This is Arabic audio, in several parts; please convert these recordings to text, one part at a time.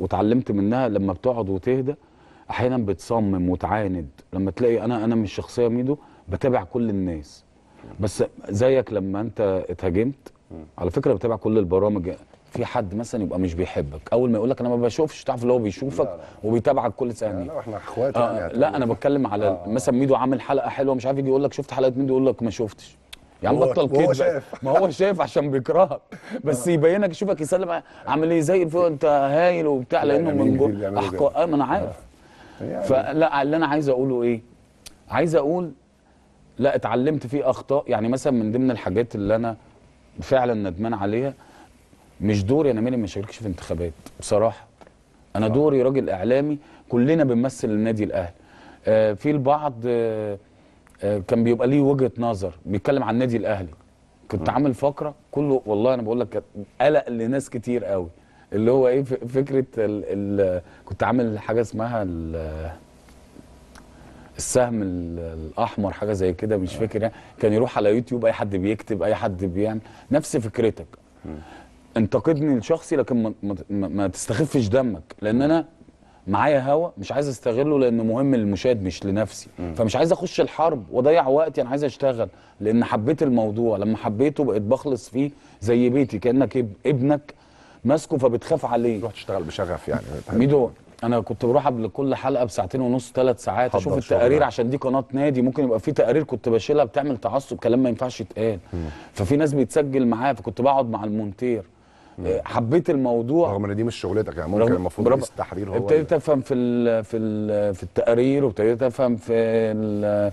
واتعلمت منها لما بتقعد وتهدى احيانا بتصمم وتعاند لما تلاقي انا انا مش شخصيه ميدو بتابع كل الناس بس زيك لما انت اتهاجمت على فكره بتابع كل البرامج في حد مثلا يبقى مش بيحبك اول ما يقول لك انا ما بشوفش تعرف اللي هو بيشوفك لا لا. وبيتابعك كل ثانيه لا احنا اخوات يعني آه يعني لا انا يعني. بتكلم على آه. مثلا ميدو عامل حلقه حلوه مش عارف يجي يقول لك شفت حلقه ميدو يقول لك ما شفتش يا يعني عم بطل كده ما هو شايف عشان بيكرهك بس آه. يبينك يشوفك يسلم عامل ايه زي الفل انت هايل وبتاع لانه من جوه احق آه، ما انا عارف آه. يعني. فلا اللي انا عايز اقوله ايه عايز اقول لا اتعلمت فيه اخطاء يعني مثلا من ضمن الحاجات اللي انا فعلا ندمان عليها مش دوري انا مالي ما اشاركش في انتخابات بصراحه انا دوري راجل اعلامي كلنا بنمثل النادي الاهلي آه في البعض آه آه، كان بيبقى ليه وجهه نظر بيتكلم عن النادي الاهلي كنت عامل فقره كله والله انا بقول لك كانت قلق لناس كتير قوي اللي هو ايه فكره الـ الـ كنت عامل حاجه اسمها السهم الاحمر حاجه زي كده مش آه. فاكر يعني كان يروح على يوتيوب اي حد بيكتب اي حد بيعمل نفس فكرتك انتقدني لشخصي لكن ما, ما, ما تستخفش دمك لان انا معايا هوا مش عايز استغله لانه مهم للمشاهد مش لنفسي م. فمش عايز اخش الحرب واضيع وقتي انا عايز اشتغل لان حبيت الموضوع لما حبيته بقيت بخلص فيه زي بيتي كانك ابنك ماسكه فبتخاف عليه تروح تشتغل بشغف يعني ميدو انا كنت بروح قبل كل حلقه بساعتين ونص ثلاث ساعات اشوف التقارير يعني. عشان دي قناه نادي ممكن يبقى في تقارير كنت بشيلها بتعمل تعصب كلام ما ينفعش يتقال ففي ناس بيتسجل معايا فكنت بقعد مع المونتير آه، نعم. حبيت الموضوع رغم ان دي مش شغلتك يعني ممكن المفروض رئيس التحرير هو ابتديت افهم في الـ في الـ في التقارير وابتديت افهم في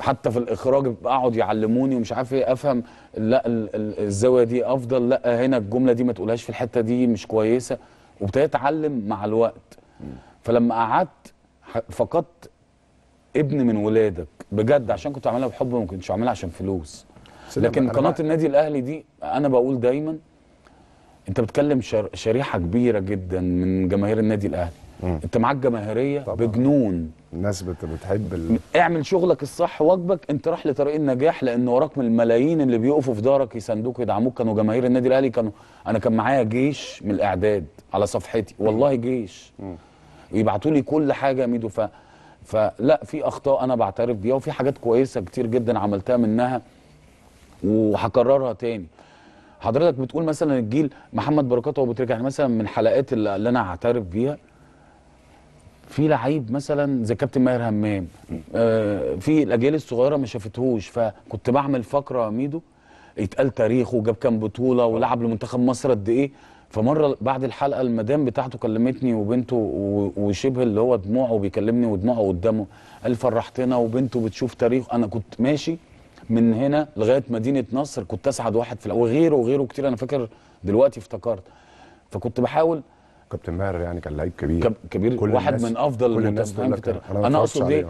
حتى في الاخراج اقعد يعلموني ومش عارف ايه افهم لا الزاويه دي افضل لا هنا الجمله دي ما تقولهاش في الحته دي مش كويسه وابتديت اتعلم مع الوقت فلما قعدت فقدت ابن من ولادك بجد عشان كنت عاملها بحب ما كنتش عاملها عشان فلوس لكن قناه النادي الاهلي دي انا بقول دايما انت بتكلم شريحه كبيره جدا من جماهير النادي الاهلي انت معاك جماهيريه بجنون الناس بتحب ال... اعمل شغلك الصح واجبك انت راح لطريق النجاح لان وراك من الملايين اللي بيقفوا في دارك يساندوك يدعموك كانوا جماهير النادي الاهلي كانوا انا كان معايا جيش من الاعداد على صفحتي والله جيش يبعتوا لي كل حاجه يا ميدو ف... فلا في اخطاء انا بعترف بيها وفي حاجات كويسه كتير جدا عملتها منها وهكررها تاني حضرتك بتقول مثلا الجيل محمد بركات وابو تريكه يعني مثلا من حلقات اللي انا اعترف بيها في لعيب مثلا زي كابتن ماهر همام آه في الاجيال الصغيره ما شافتهوش فكنت بعمل فقره ميدو يتقال تاريخه وجاب كام بطوله ولعب لمنتخب مصر قد ايه فمره بعد الحلقه المدام بتاعته كلمتني وبنته وشبه اللي هو دموعه بيكلمني ودموعه قدامه قال فرحتنا وبنته بتشوف تاريخ انا كنت ماشي من هنا لغايه مدينه نصر كنت اسعد واحد في الاول وغيره وغيره كتير انا فاكر دلوقتي افتكرت فكنت بحاول كابتن ماهر يعني كان لعيب كبير كبير كل واحد من افضل المدافعين في التاريخ انا اقصد ايه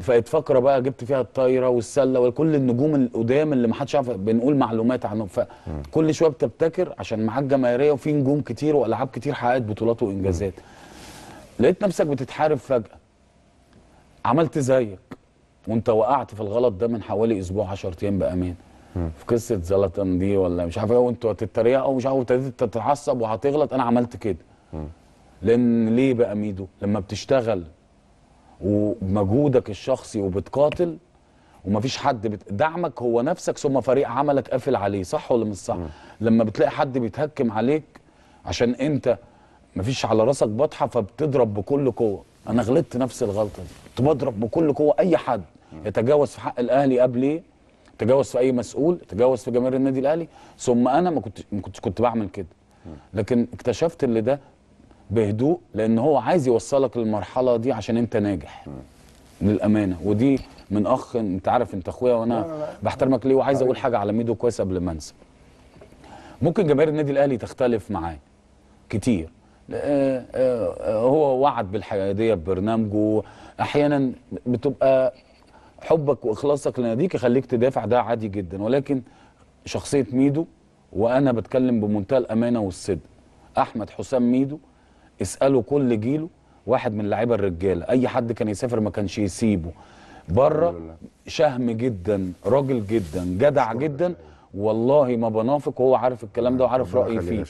فقت فقره بقى جبت فيها الطايره والسله وكل النجوم القدام اللي ما حدش عارف بنقول معلومات عنهم فكل شويه بتبتكر عشان معاك جماهيريه وفي نجوم كتير والعاب كتير حققت بطولات وانجازات لقيت نفسك بتتحارب فجاه عملت زيك وانت وقعت في الغلط ده من حوالي اسبوع 10 ايام بامان في قصه زلطان دي ولا مش عارف ايه وانتوا هتتريقوا مش عارف وابتديت تتعصب وهتغلط انا عملت كده لان ليه بقى ميدو لما بتشتغل ومجهودك الشخصي وبتقاتل ومفيش حد دعمك هو نفسك ثم فريق عملك قافل عليه صح ولا مش صح لما بتلاقي حد بيتهكم عليك عشان انت مفيش على راسك بطحه فبتضرب بكل قوه انا غلطت نفس الغلطه دي كنت بضرب بكل قوه اي حد يتجاوز في حق الاهلي قبل تجاوز في اي مسؤول تجاوز في جماهير النادي الاهلي ثم انا ما كنت ما كنتش كنت بعمل كده لكن اكتشفت اللي ده بهدوء لان هو عايز يوصلك للمرحله دي عشان انت ناجح للامانه ودي من اخ انت عارف انت اخويا وانا بحترمك ليه وعايز اقول حاجه على ميدو كويس قبل ما انسى ممكن جماهير النادي الاهلي تختلف معاه كتير آه، آه، آه، هو وعد بالحياديه ببرنامجه احيانا بتبقى حبك واخلاصك لناديك يخليك تدافع ده عادي جدا ولكن شخصيه ميدو وانا بتكلم بمنتهى الامانه والصدق احمد حسام ميدو اساله كل جيله واحد من اللعيبه الرجاله اي حد كان يسافر ما كانش يسيبه بره شهم جدا راجل جدا جدع جدا والله ما بنافق وهو عارف الكلام ده وعارف رايي فيه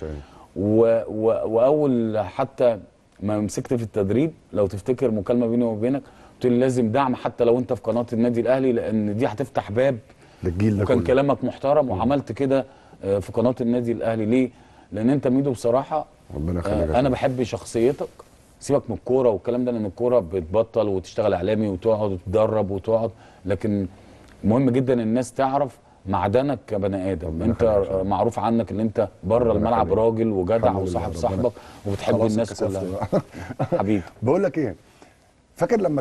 و... و... واول حتى ما مسكت في التدريب لو تفتكر مكالمه بيني وبينك قلت لي لازم دعم حتى لو انت في قناه النادي الاهلي لان دي هتفتح باب للجيل ده وكان كله. كلامك محترم وعملت كده آه، في قناه النادي الاهلي ليه؟ لان انت ميدو بصراحه ربنا آه، يخليك انا بحب شخصيتك سيبك من الكوره والكلام ده لان الكوره بتبطل وتشتغل اعلامي وتقعد وتدرب وتقعد لكن مهم جدا الناس تعرف معدنك كبني ادم انت معروف عنك ان انت بره الملعب راجل وجدع وصاحب صاحبك وبتحب الناس كلها حبيبي بقول لك ايه فاكر لما